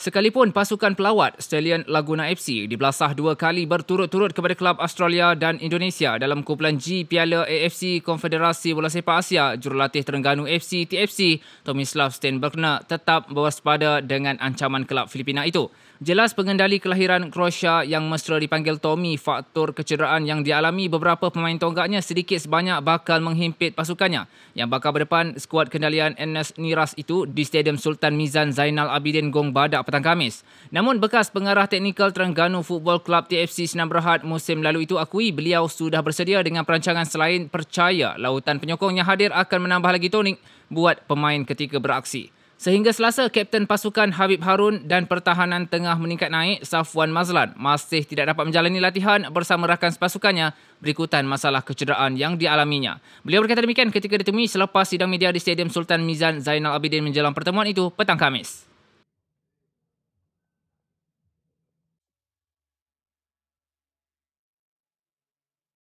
Sekalipun pasukan pelawat Stelian Laguna FC dibelasah dua kali berturut-turut kepada kelab Australia dan Indonesia dalam kumpulan G Piala AFC Konfederasi Bola Sepak Asia, jurulatih Terengganu FC TFC Tomislav Stenbergner tetap berwaspada dengan ancaman kelab Filipina itu. Jelas pengendali kelahiran Croatia yang mesra dipanggil Tommy faktor kecederaan yang dialami beberapa pemain tonggaknya sedikit sebanyak bakal menghimpit pasukannya. Yang bakal berdepan skuad kendalian Enes Niras itu di Stadium Sultan Mizan Zainal Abidin Gong Badak petang Kamis. Namun bekas pengarah teknikal Terengganu Football Club TFC Sinan Berhad musim lalu itu akui beliau sudah bersedia dengan perancangan selain percaya lautan penyokong yang hadir akan menambah lagi tonik buat pemain ketika beraksi. Sehingga selasa, Kapten Pasukan Habib Harun dan pertahanan tengah meningkat naik Safwan Mazlan masih tidak dapat menjalani latihan bersama rakan sepasukannya berikutan masalah kecederaan yang dialaminya. Beliau berkata demikian ketika ditemui selepas sidang media di Stadium Sultan Mizan Zainal Abidin menjelang pertemuan itu petang Kamis.